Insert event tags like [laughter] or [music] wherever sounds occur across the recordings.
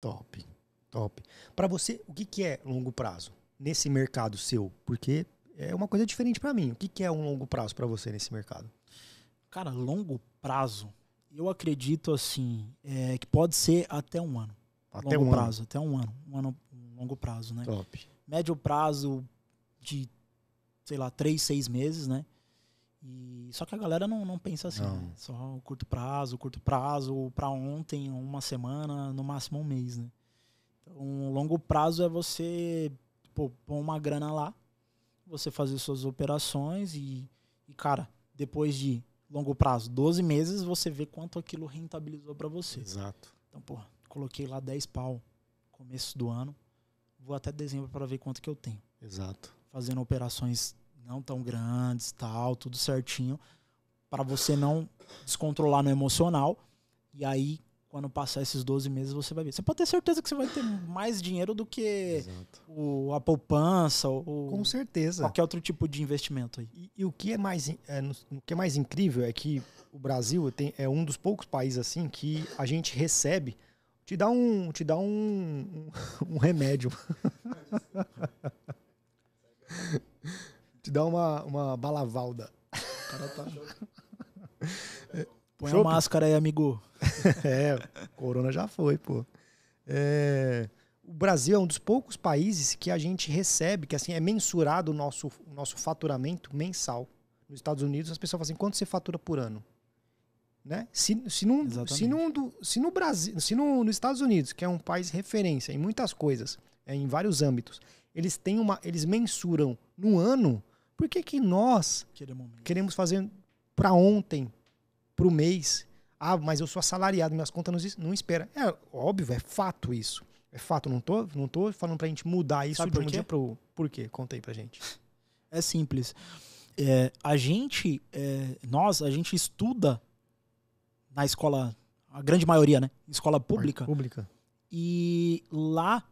Top, top. Para você, o que, que é longo prazo nesse mercado seu? Porque é uma coisa diferente para mim. O que, que é um longo prazo para você nesse mercado? Cara, longo prazo, eu acredito assim, é, que pode ser até um ano. Até longo um prazo, ano. até um ano. Um ano um longo prazo, né? Top. Médio prazo de, sei lá, três, seis meses, né? E só que a galera não, não pensa assim, não. Né? só curto prazo, curto prazo, para ontem, uma semana, no máximo um mês, né? Então, um longo prazo é você pô, pôr uma grana lá, você fazer suas operações e, e, cara, depois de longo prazo, 12 meses, você vê quanto aquilo rentabilizou para você. Exato. Então, pô, coloquei lá 10 pau começo do ano, vou até dezembro para ver quanto que eu tenho. Exato. Fazendo operações não tão grandes, tal, tudo certinho, para você não descontrolar no emocional. E aí, quando passar esses 12 meses, você vai ver. Você pode ter certeza que você vai ter mais dinheiro do que o, a poupança ou Com certeza. qualquer outro tipo de investimento. Aí. E, e o, que é mais, é, no, o que é mais incrível é que o Brasil tem, é um dos poucos países assim que a gente recebe. Te dá um, te dá um, um, [laughs] um remédio. [laughs] te dá uma, uma balavalda. O cara tá. [laughs] Põe a máscara aí, amigo. [laughs] é, corona já foi, pô. É, o Brasil é um dos poucos países que a gente recebe, que assim é mensurado o nosso, o nosso faturamento mensal. Nos Estados Unidos, as pessoas falam assim: quanto você fatura por ano? Né? Se, se, num, se, num, se no Brasil, se no, nos Estados Unidos, que é um país referência em muitas coisas, é, em vários âmbitos, eles têm uma, eles mensuram no ano por que, que nós queremos fazer para ontem, para o mês? Ah, mas eu sou assalariado, minhas contas não, não esperam. É óbvio, é fato isso. É fato, não tô, não tô falando pra gente mudar isso Sabe de um quê? dia pro. Por quê? Conta aí pra gente. [laughs] É simples. É, a gente, é, nós, a gente estuda na escola, a grande maioria, né? Escola pública. Pública. E lá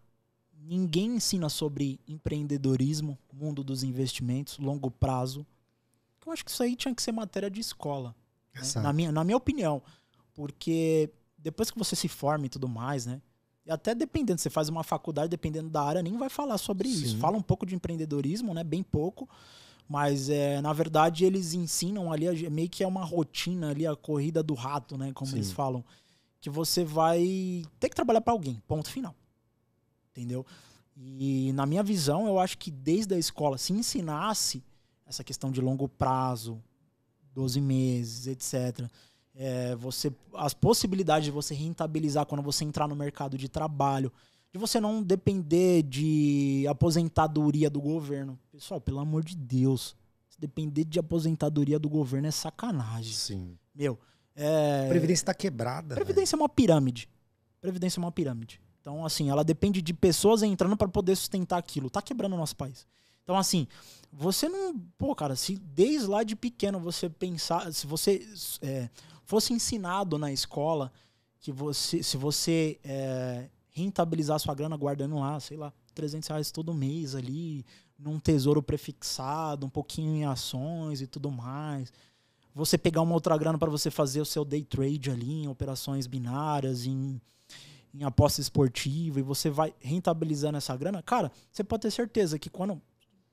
ninguém ensina sobre empreendedorismo, mundo dos investimentos, longo prazo. Eu acho que isso aí tinha que ser matéria de escola. Né? Na, minha, na minha opinião. Porque depois que você se forma e tudo mais, né? E até dependendo, você faz uma faculdade, dependendo da área, nem vai falar sobre Sim. isso. Fala um pouco de empreendedorismo, né? Bem pouco. Mas, é, na verdade, eles ensinam ali, meio que é uma rotina ali, a corrida do rato, né? Como Sim. eles falam. Que você vai ter que trabalhar para alguém, ponto final entendeu? E na minha visão, eu acho que desde a escola se ensinasse essa questão de longo prazo, 12 meses, etc. É, você, as possibilidades de você rentabilizar quando você entrar no mercado de trabalho, de você não depender de aposentadoria do governo. Pessoal, pelo amor de Deus, se depender de aposentadoria do governo é sacanagem. Sim. Meu, é... Previdência está quebrada. Previdência véio. é uma pirâmide. Previdência é uma pirâmide. Então, assim, ela depende de pessoas entrando para poder sustentar aquilo. Tá quebrando o nosso país. Então, assim, você não. Pô, cara, se desde lá de pequeno você pensar. Se você é, fosse ensinado na escola que você. Se você é, rentabilizar sua grana guardando lá, sei lá, 300 reais todo mês ali, num tesouro prefixado, um pouquinho em ações e tudo mais. Você pegar uma outra grana para você fazer o seu day trade ali, em operações binárias, em em aposta esportiva e você vai rentabilizando essa grana, cara, você pode ter certeza que quando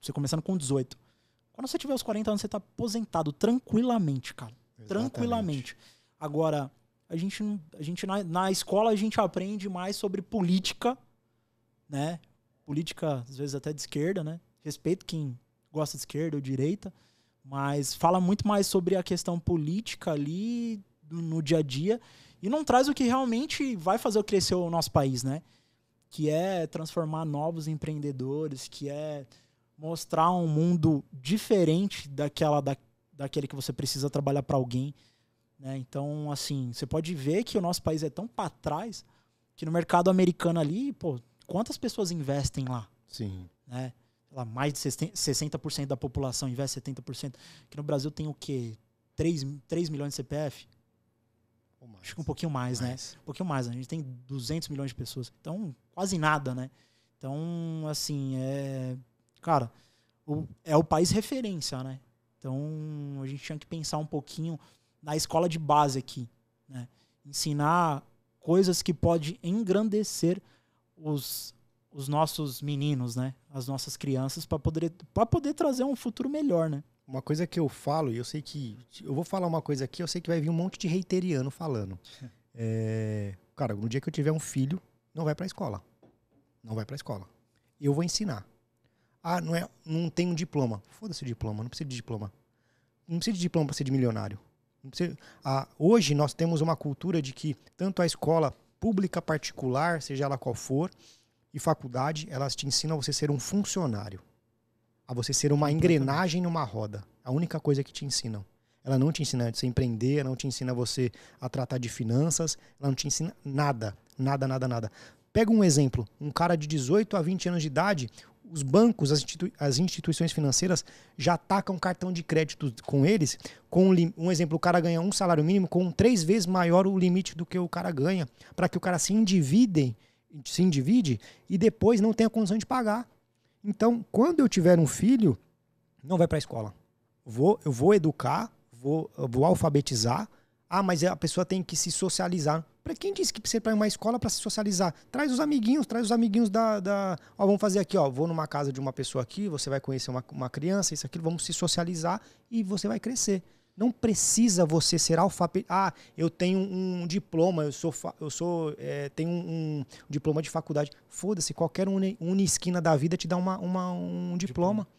você começando com 18, quando você tiver os 40 anos, você tá aposentado tranquilamente, cara. Exatamente. Tranquilamente. Agora, a gente, a gente na, na escola a gente aprende mais sobre política, né? Política, às vezes até de esquerda, né? Respeito quem gosta de esquerda ou direita, mas fala muito mais sobre a questão política ali no dia a dia e não traz o que realmente vai fazer crescer o nosso país, né? Que é transformar novos empreendedores, que é mostrar um mundo diferente daquela da, daquele que você precisa trabalhar para alguém. Né? Então, assim, você pode ver que o nosso país é tão para trás que no mercado americano ali, pô, quantas pessoas investem lá? Sim. Né? Lá, mais de 60% da população investe 70%. Aqui no Brasil tem o quê? 3, 3 milhões de CPF? Acho que um pouquinho mais, né? mais, né? Um pouquinho mais. Né? A gente tem 200 milhões de pessoas. Então, quase nada, né? Então, assim, é. Cara, o, é o país referência, né? Então, a gente tinha que pensar um pouquinho na escola de base aqui, né? Ensinar coisas que pode engrandecer os, os nossos meninos, né? As nossas crianças para poder, poder trazer um futuro melhor, né? uma coisa que eu falo, e eu sei que. Eu vou falar uma coisa aqui, eu sei que vai vir um monte de reiteriano falando. [laughs] É, cara, no dia que eu tiver um filho, não vai pra escola. Não vai pra escola. Eu vou ensinar. Ah, não, é, não tem um diploma. Foda-se o diploma, não precisa de diploma. Não precisa de diploma pra ser de milionário. Precisa, ah, hoje nós temos uma cultura de que tanto a escola pública, particular, seja ela qual for, e faculdade, elas te ensinam a você ser um funcionário a você ser uma engrenagem numa roda. A única coisa que te ensinam. Ela não te ensina a empreender, ela não te ensina você a tratar de finanças, ela não te ensina nada, nada, nada, nada. Pega um exemplo, um cara de 18 a 20 anos de idade, os bancos, as, institui as instituições financeiras já atacam cartão de crédito com eles. Com um, um, exemplo, o cara ganha um salário mínimo com três vezes maior o limite do que o cara ganha, para que o cara se endivide, se endivide e depois não tenha condição de pagar. Então, quando eu tiver um filho, não vai para a escola. Vou, eu vou educar, vou, vou alfabetizar. Ah, mas a pessoa tem que se socializar. Para quem disse que precisa ir para uma escola para se socializar? Traz os amiguinhos, traz os amiguinhos da, da. Ó, vamos fazer aqui, ó. Vou numa casa de uma pessoa aqui, você vai conhecer uma, uma criança, isso, aqui, vamos se socializar e você vai crescer. Não precisa você ser alfabetizado. Ah, eu tenho um diploma, eu sou, eu sou, é, tenho um, um, diploma de faculdade. Foda-se, qualquer uni, uni esquina da vida te dá uma, uma um diploma. diploma.